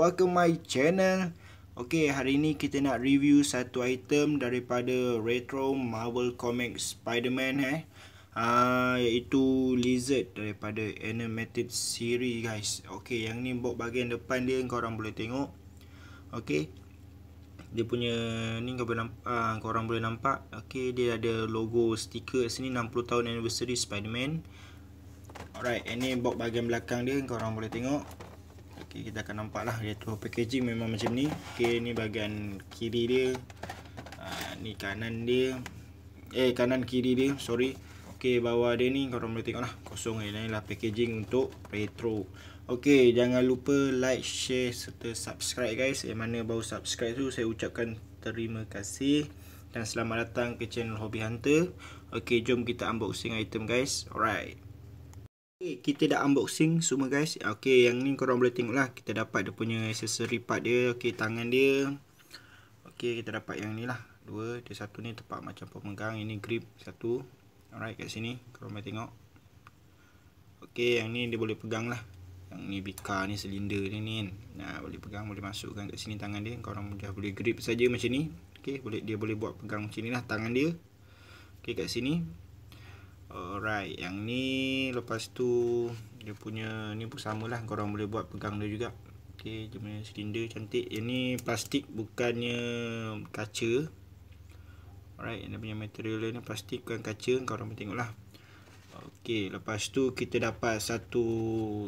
welcome my channel. Okey, hari ini kita nak review satu item daripada Retro Marvel Comics Spider-Man eh. Ah uh, iaitu Lizard daripada Animated Series guys. Okey, yang ni box bagian depan dia kau orang boleh tengok. Okey. Dia punya ni kau nampak uh, kau boleh nampak. Okey, dia ada logo stiker sini 60 tahun anniversary Spider-Man. Alright, ini box bahagian belakang dia kau orang boleh tengok okay, kita akan nampak lah iaitu packaging memang macam ni Okay, ni bahagian kiri dia uh, ni kanan dia eh kanan kiri dia sorry Okay, bawah dia ni korang boleh tengok lah kosong ni lah packaging untuk retro Okay, jangan lupa like share serta subscribe guys yang mana baru subscribe tu saya ucapkan terima kasih dan selamat datang ke channel Hobby Hunter Okay, jom kita unboxing item guys Alright Okay, eh, kita dah unboxing semua guys ah, Okay yang ni korang boleh tengok lah Kita dapat dia punya accessory part dia Okay tangan dia Okay kita dapat yang ni lah Dua Dia satu ni tepat macam pemegang Ini grip satu Alright kat sini Korang boleh tengok Okay yang ni dia boleh pegang lah Yang ni bika ni silinder ni ni kan. Nah boleh pegang boleh masukkan kat sini tangan dia Korang dah boleh grip saja macam ni Okay boleh, dia boleh buat pegang macam ni lah tangan dia Okay kat sini Alright, yang ni lepas tu dia punya ni pun samalah korang boleh buat pegang dia juga. Okey, dia punya silinder cantik. Yang ni plastik bukannya kaca. Alright, yang dia punya material dia ni plastik bukan kaca, korang boleh tengoklah. Okey, lepas tu kita dapat satu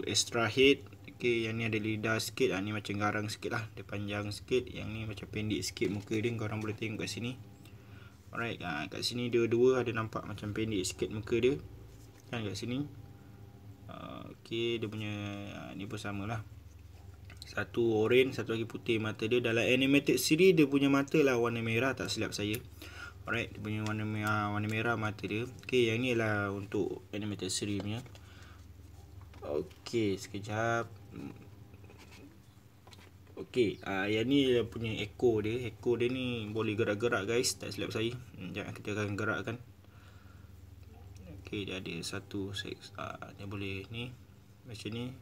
extra head. Okey, yang ni ada lidah sikit, ah ni macam garang sikitlah, dia panjang sikit. Yang ni macam pendek sikit muka dia, korang boleh tengok kat sini. Alright, ha, kat sini dia dua ada nampak macam pendek sikit muka dia Kan kat sini ha, ah, Okay, dia punya ha, ni pun samalah Satu orange, satu lagi putih mata dia Dalam animated series dia punya mata lah warna merah tak silap saya Alright, dia punya warna, ha, warna merah mata dia Okay, yang ni lah untuk animated series punya Okay, sekejap hmm. Okey, uh, yang ni dia punya echo dia Echo dia ni boleh gerak-gerak guys Tak silap saya Sekejap hmm, kita akan gerakkan Okay, dia ada satu seks uh, ah, Dia boleh ni Macam ni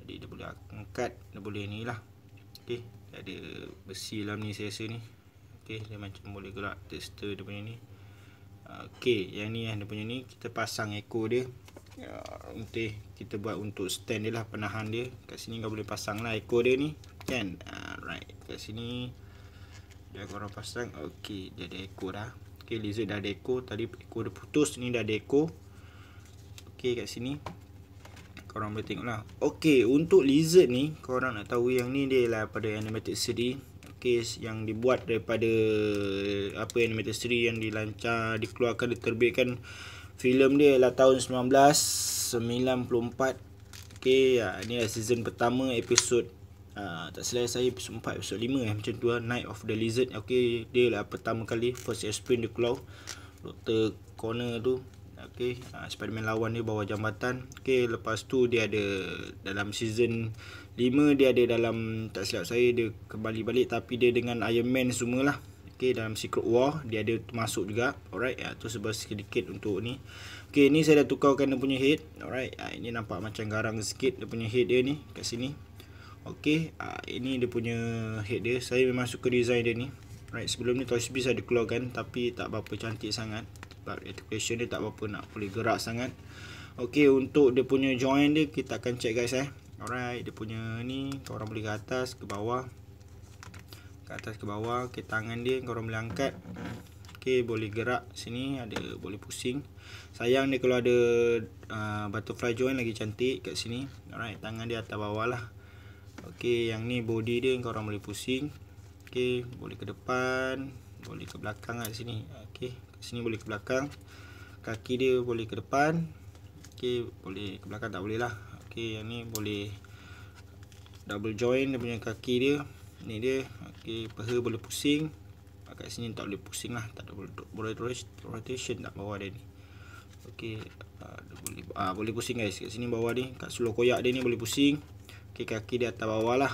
Jadi dia boleh angkat Dia boleh ni lah Okay, dia ada besi dalam ni saya rasa ni Okey dia macam boleh gerak Tester dia punya ni ah, Okey Okay, yang ni yang dia punya ni Kita pasang echo dia nanti ya, kita buat untuk stand dia lah penahan dia kat sini kau boleh pasang lah ekor dia ni kan alright kat sini dia orang pasang ok dia ada ekor dah ok lizard dah ada ekor tadi ekor dia putus ni dah ada ekor ok kat sini korang boleh tengok lah ok untuk lizard ni kau orang nak tahu yang ni dia lah pada animated CD ok yang dibuat daripada apa animated CD yang dilancar dikeluarkan diterbitkan filem dia ialah tahun 1994 okey uh, ni lah season pertama episode uh, ha, tak selesai saya episode 4 episode 5 eh macam tu lah Night of the Lizard okey dia lah pertama kali first experience dia keluar Dr. Corner tu Okay, uh, ha, Spiderman lawan dia bawah jambatan Okay, lepas tu dia ada dalam season 5 Dia ada dalam, tak silap saya, dia kembali balik Tapi dia dengan Iron Man semualah okey dalam secret war dia ada masuk juga alright ya tu sebab sedikit untuk ni okey ni saya dah tukarkan dia punya head alright ya, ini nampak macam garang sikit dia punya head dia ni kat sini okey ya, ini dia punya head dia saya memang suka design dia ni alright sebelum ni Toys B saya keluarkan tapi tak berapa cantik sangat sebab education dia tak berapa nak boleh gerak sangat okey untuk dia punya join dia kita akan check guys eh alright dia punya ni korang boleh ke atas ke bawah ke atas ke bawah ke tangan dia kau orang boleh angkat okey boleh gerak sini ada boleh pusing sayang dia kalau ada uh, butterfly joint lagi cantik kat sini alright tangan dia atas bawah lah okey yang ni body dia yang korang boleh pusing okey boleh ke depan boleh ke belakang kat sini okey kat sini boleh ke belakang kaki dia boleh ke depan okey boleh ke belakang tak boleh lah okey yang ni boleh double joint dia punya kaki dia ini dia okay, peha boleh pusing kat sini tak boleh pusing lah tak ada boleh rotation tak bawah dia ni okey uh, boleh uh, boleh pusing guys kat sini bawah ni kat seluruh koyak dia ni boleh pusing okey kaki dia atas bawah lah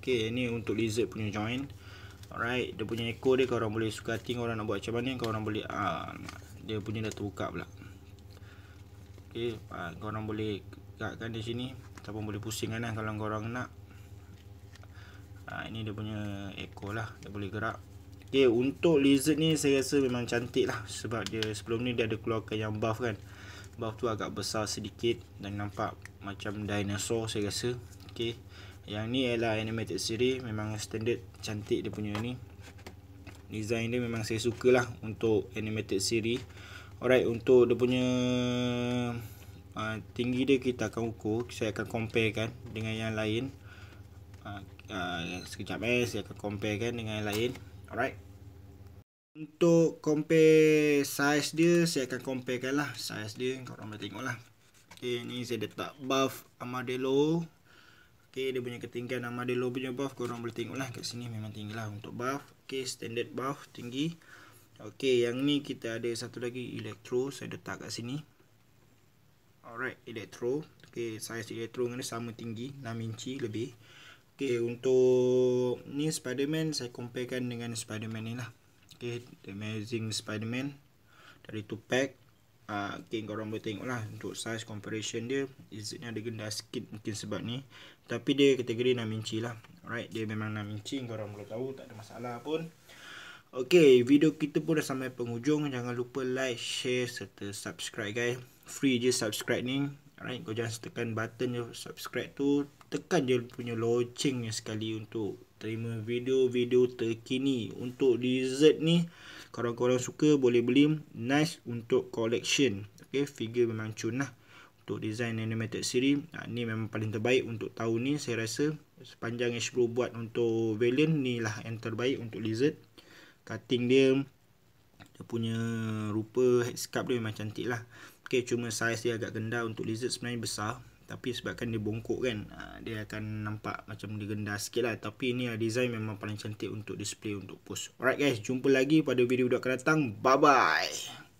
okey ni untuk lizard punya joint alright dia punya ekor dia korang boleh suka tengok korang nak buat macam mana korang boleh uh, dia punya dah terbuka pula okey uh, kau orang boleh gerakkan di sini ataupun boleh pusing kan lah kalau korang nak ha, Ini dia punya echo lah Dia boleh gerak Okay eh, untuk lizard ni saya rasa memang cantik lah Sebab dia sebelum ni dia ada keluarkan yang buff kan Buff tu agak besar sedikit Dan nampak macam dinosaur saya rasa Okay Yang ni adalah animated series Memang standard cantik dia punya ni Design dia memang saya suka lah Untuk animated series Alright untuk dia punya uh, Tinggi dia kita akan ukur Saya akan compare kan dengan yang lain uh, uh, sekejap eh saya akan compare kan dengan yang lain alright untuk compare size dia saya akan comparekan lah size dia korang boleh tengok lah ok ni saya letak buff amadelo ok dia punya ketinggian amadelo punya buff korang boleh tengok lah kat sini memang tinggi lah untuk buff ok standard buff tinggi ok yang ni kita ada satu lagi electro saya letak kat sini alright electro ok size electro ni sama tinggi 6 inci lebih Okay, untuk ni Spiderman saya comparekan dengan Spiderman ni lah. Okay, The Amazing Spiderman dari two pack. Ah, uh, okay, korang boleh tengok lah untuk size comparison dia. Izzetnya ada gendah sikit mungkin sebab ni. Tapi dia kategori 6 inci lah. Alright, dia memang 6 inci. Korang boleh tahu tak ada masalah pun. Okay, video kita pun dah sampai penghujung. Jangan lupa like, share serta subscribe guys. Free je subscribe ni. Alright, kau jangan tekan button je subscribe tu Tekan je punya loncengnya sekali untuk terima video-video terkini Untuk dessert ni, kalau korang suka boleh beli nice untuk collection Okey, figure memang cun lah Untuk design animated series ha, Ni memang paling terbaik untuk tahun ni saya rasa Sepanjang H Pro buat untuk Valiant ni lah yang terbaik untuk lizard Cutting dia dia punya rupa headscarf dia memang cantik lah Okay, cuma size dia agak gendah untuk lizard sebenarnya besar tapi sebabkan dia bongkok kan ah, dia akan nampak macam dia gendah sikit lah tapi ini lah design memang paling cantik untuk display untuk post alright guys jumpa lagi pada video budak akan datang bye bye